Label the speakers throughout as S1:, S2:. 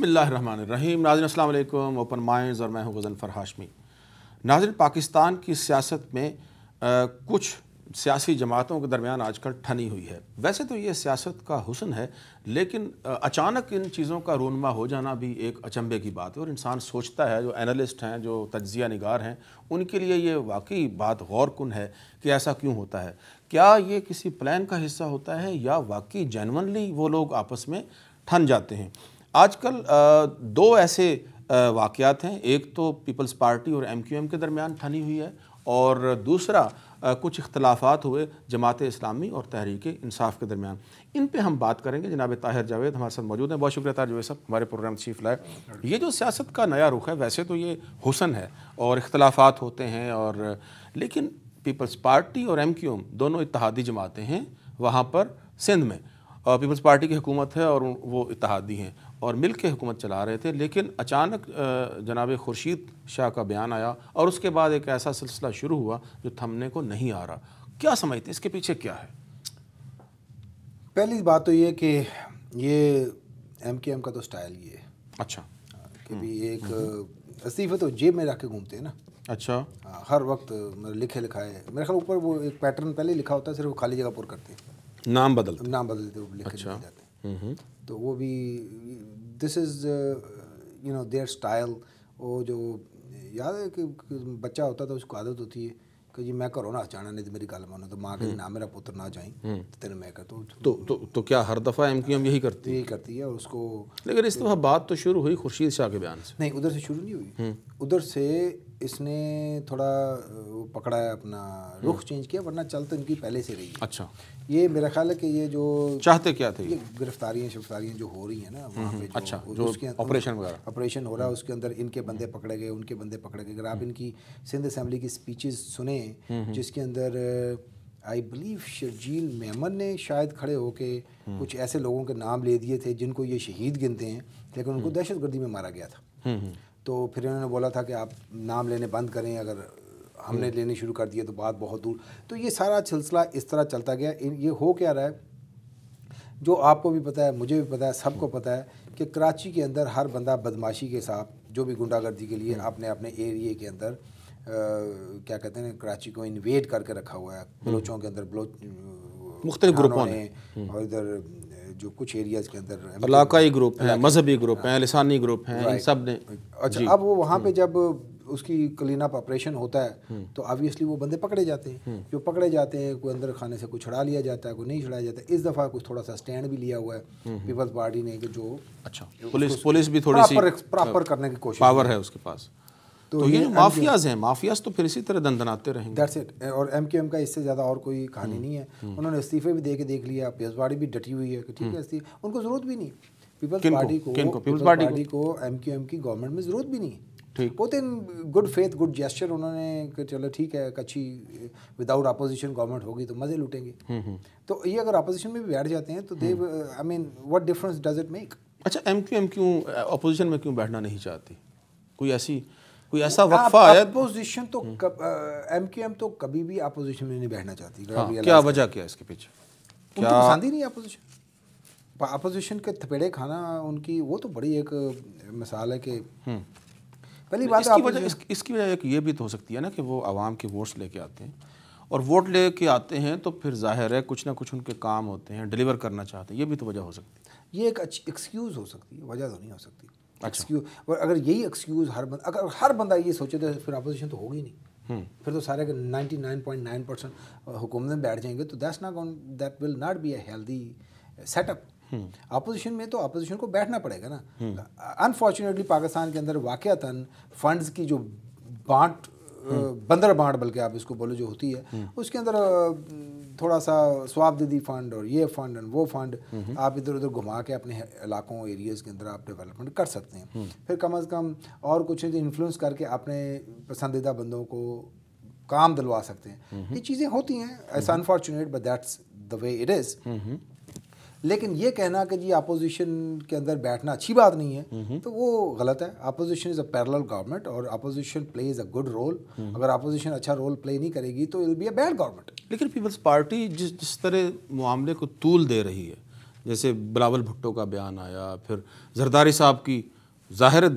S1: बसमीम नाजन असल open mind और मैं हूँ गज़नफर हाशमी नाजन पाकिस्तान की सियासत में आ, कुछ सियासी जमातों के दरमियान आजकल ठनी हुई है वैसे तो ये सियासत का हुसन है लेकिन अचानक इन चीज़ों का रोनमा हो जाना भी एक अचंभे की बात है और इंसान सोचता है जो एनालिस्ट हैं जो तजिया नगार हैं उनके लिए ये वाकई बात गौर कन है कि ऐसा क्यों होता है क्या ये किसी प्लान का हिस्सा होता है या वाकई जेनवनली वो लोग आपस में ठन जाते हैं आजकल दो ऐसे वाक़ात हैं एक तो पीपल्स पार्टी और एम क्यू एम के दरमियान ठनी हुई है और दूसरा कुछ इख्तलाफात हुए जमात इस्लामी और तहरीक इंसाफ के दरमियान इन पर हम बात करेंगे जनाब ताहिर जावेद हमारे साथ मौजूद हैं बहुत शुक्रिया ताहिर जावेद साहब हमारे प्रोग्राम चीफ लाए ये जो सियासत का नया रुख है वैसे तो ये हुसन है और इख्तलाफात होते हैं और लेकिन पीपल्स पार्टी और एम क्यू एम दोनों इतिहादी जमातें हैं वहाँ पर सिंध में पीपल्स पार्टी की हुकूमत है और वो इतिहादी हैं और मिल के हुकूमत चला रहे थे लेकिन अचानक जनाब खुर्शीद शाह का बयान आया और उसके बाद एक ऐसा सिलसिला शुरू हुआ जो थमने को नहीं आ रहा क्या समझते इसके पीछे क्या है
S2: पहली बात तो ये कि ये एम के एम का तो स्टाइल ये है अच्छा क्योंकि हाँ, हम्म। एक हम्म। असीफे तो जेब में रख के घूमते हैं ना अच्छा हाँ, हर वक्त मतलब लिखे लिखाए मेरे ख्याल ऊपर वो एक पैटर्न पहले लिखा होता है सिर्फ खाली जगह पर करते
S1: हैं नाम
S2: बदलते नाम बदलते लिखे अच्छा। जाते हैं Mm-hmm. तो वो भी this is you know their style वो जो याद है कि बच्चा होता था उसको आदत होती है जी मैं करो ना चाहना नहीं तो मेरी गल मानो तो माँ ਮਾਂ mm-hmm. ना मेरा पुत्र ना ਨਾ mm-hmm. तो तेरे मैं कहता
S1: तो तो तो क्या हर दफा एम एम यही करती है करती है और उसको लेकिन इस दफा बात तो शुरू हुई खुर्शीद शाह के बयान से
S2: नहीं उधर से शुरू नहीं हुई उधर से इसने थोड़ा वो पकड़ा है अपना रुख हम्म। चेंज किया वरना चल तो इनकी पहले से रही अच्छा ये मेरा ख्याल है कि ये जो चाहते क्या थे ये गिरफ्तारियां शिफ्तारियां जो हो रही हैं ना वहाँ हम्म, पे जो, अच्छा जो ऑपरेशन वगैरह ऑपरेशन हो रहा है हम्म। उसके अंदर इनके बंदे पकड़े गए उनके बंदे पकड़े गए अगर आप इनकी सिंध असम्बली की स्पीचेस सुने जिसके अंदर आई बिलीव शर्जील मेमन ने शायद खड़े होके कुछ ऐसे लोगों के नाम ले दिए थे जिनको ये शहीद गिनते हैं लेकिन उनको दहशत गर्दी में मारा गया था तो फिर इन्होंने बोला था कि आप नाम लेने बंद करें अगर हमने हम्म। लेने शुरू कर दिए तो बात बहुत दूर तो ये सारा सिलसिला इस तरह चलता गया ये हो क्या रहा है जो आपको भी पता है मुझे भी पता है सबको पता है कि कराची के अंदर हर बंदा बदमाशी के साथ जो भी गुंडागर्दी के लिए हम्म। अपने अपने एरिए के अंदर आ, क्या कहते हैं कराची को इन्वेड करके रखा हुआ है हम्म। बलोचों के अंदर बलोच मुख्तलि ग्रुपों ने हम्म। और इधर जो कुछ एरियाज़ के अंदर मतलब इलाकाई ग्रुप हैं मजहबी
S1: ग्रुप हाँ। हैं लसानी ग्रुप हैं इन सब ने अच्छा अब वो
S2: वहाँ पे हम्म। जब उसकी क्लीन अप ऑपरेशन होता है हम्म। तो ऑब्वियसली वो बंदे पकड़े जाते हैं जो पकड़े जाते हैं कोई अंदर खाने से कोई छुड़ा लिया जाता है कोई नहीं छुड़ाया जाता इस दफ़ा कुछ थोड़ा सा स्टैंड भी लिया हुआ है पीपल्स पार्टी ने कि जो अच्छा पुलिस पुलिस भी थोड़ी सी प्रॉपर करने की कोशिश पावर
S1: है उसके पास तो, तो, ये माफियाज हैं माफियाज तो फिर इसी तरह दंदनाते रहेंगे
S2: दैट्स और एम क्यू एम का इससे ज़्यादा और कोई कहानी हम्म, नहीं है हम्म। उन्होंने इस्तीफे भी दे के देख लिया पेजवाड़ी भी डटी हुई है ठीक है हम्म। उनको ज़रूरत भी नहीं पीपल्स पार्टी को पीपल्स पार्टी को एम क्यू एम की गवर्नमेंट में ज़रूरत भी नहीं है बहुत in good faith good gesture उन्होंने चलो ठीक है एक अच्छी विदाउट अपोजिशन गवर्नमेंट होगी तो मज़े लूटेंगे तो ये अगर अपोजिशन में भी बैठ जाते हैं तो they I mean what difference does it make अच्छा एम क्यू एम क्यों अपोजिशन
S1: में क्यों बैठना नहीं चाहती कोई ऐसी कोई ऐसा वक्फा आया
S2: अपोजिशन तो एम के एम तो कभी भी अपोजिशन में नहीं बैठना चाहती हाँ, क्या वजह
S1: क्या इसके पीछे क्या तो पसंद
S2: ही नहीं अपोजिशन अपोजिशन के थपेड़े खाना उनकी वो तो बड़ी एक मिसाल है कि हम्म। पहली बात इसकी वजह
S1: इसकी वजह एक ये भी तो हो सकती है ना कि वो आवाम के वोट्स लेके आते हैं और वोट लेके आते हैं तो फिर जाहिर है कुछ ना कुछ उनके काम होते हैं डिलीवर करना चाहते हैं ये भी तो वजह हो सकती
S2: है ये एक एक्सक्यूज़ हो सकती है वजह तो नहीं हो सकती एक्सक्यूज अच्छा। और अगर यही एक्सक्यूज हर बंद अगर हर बंदा ये सोचे तो फिर अपोजिशन तो होगी नहीं हम्म। फिर तो सारे अगर ninety nine point nine percent हुकूमत में बैठ जाएंगे तो that not gone that will not be a healthy setup opposition में तो अपोजिशन को बैठना पड़ेगा ना अनफॉर्चुनेटली हम्म। पाकिस्तान के अंदर वाक़ता फंड्स की जो बांट हम्म। बंदर बांट बल्कि आप इसको बोलो जो होती है उसके अंदर थोड़ा सा स्वाब दीदी फंड और ये फंड और वो फंड आप इधर उधर घुमा के अपने इलाकों एरियाज़ के अंदर आप डेवलपमेंट कर सकते हैं हम्म। फिर कम अज़ कम और कुछ इन्फ्लुएंस करके अपने पसंदीदा बंदों को काम दिलवा सकते हैं हम्म। ये चीज़ें होती हैं ऐसा unfortunate but that's the way it is लेकिन ये कहना कि जी अपोजिशन के अंदर बैठना अच्छी बात नहीं है तो वो गलत है opposition is a parallel government और opposition plays a good role अगर अपोजिशन अच्छा रोल प्ले नहीं करेगी तो it'll be a bad government
S1: लेकिन पीपल्स पार्टी जिस जिस तरह मामले को तूल दे रही है जैसे बिलावल भुट्टो का बयान आया फिर जरदारी साहब की जाहिर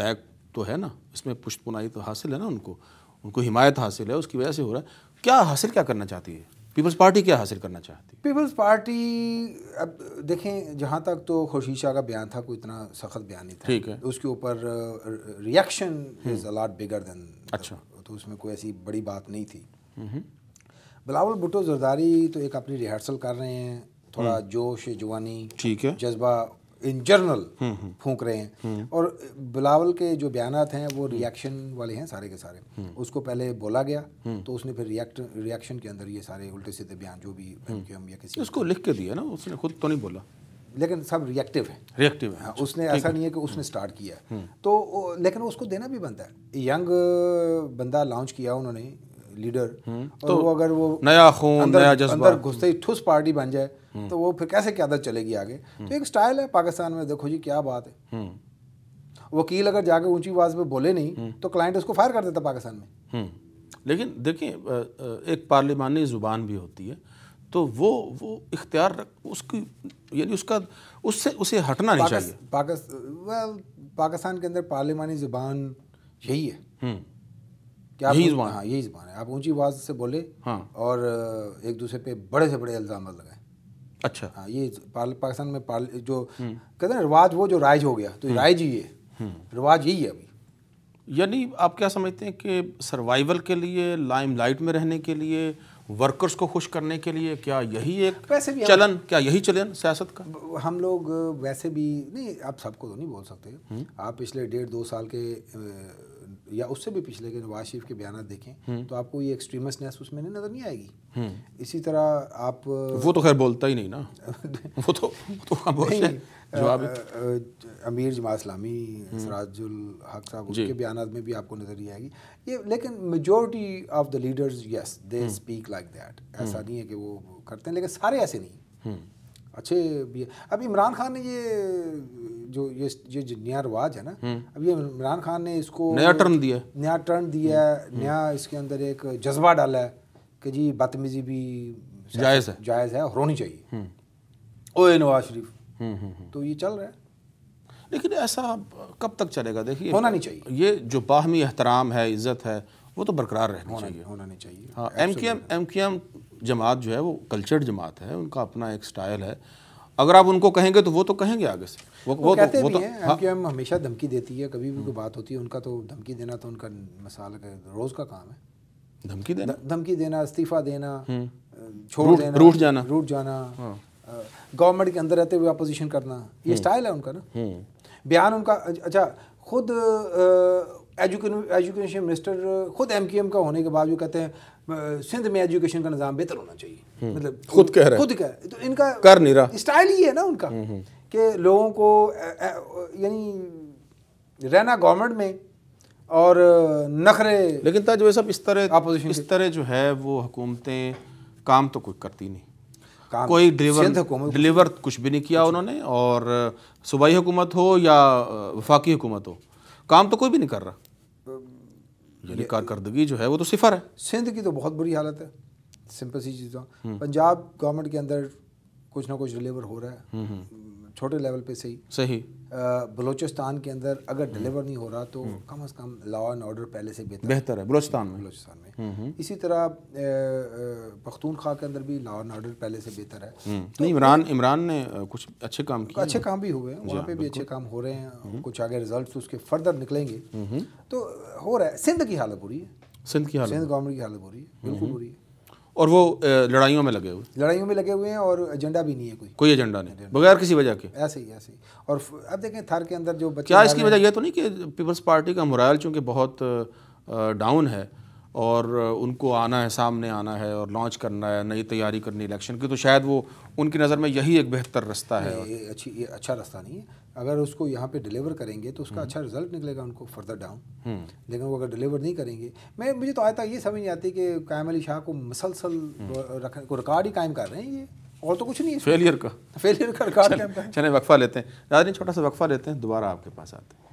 S1: बैक तो है ना इसमें पुष्पुनाई पुनाई तो हासिल है ना उनको उनको हिमायत हासिल है उसकी वजह से हो रहा है क्या हासिल क्या करना चाहती है पीपल्स पार्टी क्या हासिल करना चाहती
S2: है पीपल्स पार्टी अब देखें जहाँ तक तो खुशी शाह का बयान था कोई इतना सख्त बयान नहीं था ठीक है उसके ऊपर reaction is a lot bigger then अच्छा तो उसमें कोई ऐसी बड़ी बात नहीं थी हम्म। बिलावल भुटो जरदारी तो एक अपनी रिहर्सल कर रहे हैं थोड़ा हम्म। जोश जवानी ठीक है जज्बा इन जर्नल हम्म, हम्म। फूंक रहे हैं हम्म। और बिलावल के जो बयान हैं वो रिएक्शन वाले हैं सारे के सारे उसको पहले बोला गया तो उसने फिर रिएक्ट रिएक्शन के अंदर ये सारे उल्टे सीधे बयान जो भी या किसी उसको लिख के दिया ना उसने खुद तो नहीं बोला लेकिन सब रिएक्टिव हाँ, है रिएक्टिव है उसने ऐसा नहीं है कि उसने स्टार्ट किया तो लेकिन उसको देना भी बनता है यंग बंदा लॉन्च किया उन्होंने लीडर और तो वो अगर वो नया खून नया जज्बा अंदर घुसते ही ठुस पार्टी बन जाए हम्म। तो वो फिर कैसे क्यादत चलेगी आगे तो हम्म। एक स्टाइल है पाकिस्तान में देखो जी क्या बात है
S1: हम्म।
S2: वकील अगर जाके ऊंची आवाज में बोले नहीं तो क्लाइंट उसको फायर कर देता पाकिस्तान
S1: में लेकिन देखिए एक पार्लिमानी ज़ुबान भी होती है तो वो
S2: वो इख्तियार उसकी यानी उसका उससे उसे हटना नहीं चाहिए पाकिस्तान पाकिस्तान के अंदर पार्लिमानी ज़ुबान यही है
S1: क्या यही जुबान हाँ यही
S2: जुबान है आप ऊंची आवाज़ से बोले हाँ और एक दूसरे पे बड़े से बड़े इल्ज़ाम लगाए अच्छा हाँ ये पाकिस्तान में पाल जो कहते हैं रिवाज वो जो राइज हो गया तो हम्म। राइज ही है हम्म। रिवाज यही है अभी यानी आप क्या समझते हैं कि
S1: सर्वाइवल के लिए लाइम लाइट में रहने के लिए वर्कर्स को खुश करने के लिए क्या यही एक
S2: वैसे भी चलन क्या यही चलन सियासत का हम लोग वैसे भी नहीं आप सबको तो नहीं बोल सकते हम्म। आप पिछले डेढ़ दो साल के या उससे भी पिछले के नवाज शरीफ के बयान देखें हम्म। तो आपको ये एक्सट्रीमसनेस उसमें नहीं नज़र नहीं आएगी हम्म। इसी तरह आप वो तो खैर बोलता
S1: ही नहीं ना वो तो वो तो जवाब
S2: अमीर जमा इस्लामी हम्म। सराजुल हक साहब उसके बयान में भी आपको नज़र नहीं आएगी ये लेकिन majority of the leaders yes they speak like that ऐसा नहीं है कि वो करते हैं लेकिन सारे ऐसे नहीं अच्छे भी अब इमरान खान ने ये जो ये ये जो नया रिवाज है ना हम्म। अब ये इमरान खान ने इसको नया टर्न दिया नया टर्न दिया है हम्म। नया इसके अंदर एक जज्बा डाला है कि जी बदतमीजी भी जायज़ है जायज़ है और होनी चाहिए
S1: हम्म। ओए नवाज शरीफ
S2: तो ये चल रहा है लेकिन
S1: ऐसा कब तक चलेगा देखिए होना नहीं चाहिए ये जो बाहमी एहतराम है इज़्ज़त है वो तो बरकरार रहना चाहिए होना नहीं चाहिए हाँ एम के एम एम के एम जमात जो है वो कल्चर्ड जमात है उनका अपना एक स्टाइल है अगर आप उनको कहेंगे तो वो तो कहेंगे आगे से वो, वो, वो तो- कहते वो, भी तो, हैं
S2: हाँ। हमेशा धमकी देती है कभी भी कोई बात होती है उनका तो धमकी देना तो उनका मसाल रोज़ का काम है धमकी देना धमकी देना इस्तीफा देना हम्म। छोड़ देना रूट जाना रूट जाना हाँ। गवर्नमेंट के अंदर रहते हुए अपोजिशन करना ये स्टाइल हम्म। है उनका ना
S1: हम्म।
S2: बयान उनका अच्छा खुद एजुकेशन मिनिस्टर खुद एम का होने के बावजूद कहते हैं सिंध में एजुकेशन का निज़ाम बेहतर होना चाहिए हम्म। मतलब खुद कह रहे खुद कह तो इनका कर नहीं रहा स्टाइल ही है ना उनका हम्म, हम्म। कि लोगों को यानी रहना गवर्नमेंट में और नखरे लेकिन ताज
S1: सब इस तरह अपोजिशन इस तरह जो है वो हुकूमतें काम तो कोई करती नहीं
S2: कोई डिलीवर डिलीवर
S1: कुछ भी नहीं किया उन्होंने और सूबाई हुकूमत हो या वफाकी हुकूमत हो काम तो कोई भी नहीं कर रहा यानी कारकर्दगी जो है वो तो सिफर है
S2: सिंध की तो बहुत बुरी हालत है सिंपल सी चीज़ हम्म। पंजाब गवर्नमेंट के अंदर कुछ ना कुछ डिलीवर हो रहा है हम्म, हम्म। हम्म, छोटे लेवल पे सही सही बलोचिस्तान के अंदर अगर डिलीवर नहीं हो रहा तो कम अज़ कम लॉ एंड ऑर्डर पहले से बेहतर बेहतर
S1: है बलोचिस्तान में बलोचिस्तान में
S2: इसी तरह पख्तूनख्वा के अंदर भी लॉ एंड ऑर्डर पहले से बेहतर है
S1: तो नहीं इमरान इमरान ने कुछ अच्छे काम किए अच्छे काम भी हुए वहाँ पे भी अच्छे
S2: काम हो रहे हैं कुछ आगे रिजल्ट उसके फर्दर निकलेंगे तो हो रहा है सिंध की हालत बुरी है सिंध की हालत सिंध गवर्नमेंट की हालत बुरी है बिल्कुल बुरी है
S1: और वो लड़ाइयों में लगे हुए
S2: लड़ाइयों में लगे हुए हैं और एजेंडा भी नहीं है कोई
S1: कोई एजेंडा नहीं बगैर किसी वजह के
S2: ऐसे ही ऐसे ही और अब देखें थार के अंदर जो बच्चा क्या इसकी वजह यह तो
S1: नहीं कि पीपल्स पार्टी का मुरायल चूँकि बहुत डाउन है और उनको आना है सामने आना है और लॉन्च करना है नई तैयारी करनी इलेक्शन की तो शायद वो उनकी नज़र में यही एक बेहतर रास्ता है ये
S2: अच्छी ये अच्छा रास्ता नहीं है अगर उसको यहाँ पे डिलीवर करेंगे तो उसका हम्म। अच्छा रिजल्ट निकलेगा उनको फर्दर हम्म। डाउन लेकिन वो अगर डिलीवर नहीं करेंगे मैं मुझे तो आज तक ये समझ नहीं आती कि कायम अली शाह को मसलसल हम्म। रखने को रिकॉर्ड ही कायम कर रहे हैं ये और तो कुछ नहीं है फेलियर का फेलियर का रिकॉर्ड कायम कर
S1: चले वक्फ़ा लेते हैं छोटा सा वक्फ़ा लेते हैं दोबारा आपके पास आते हैं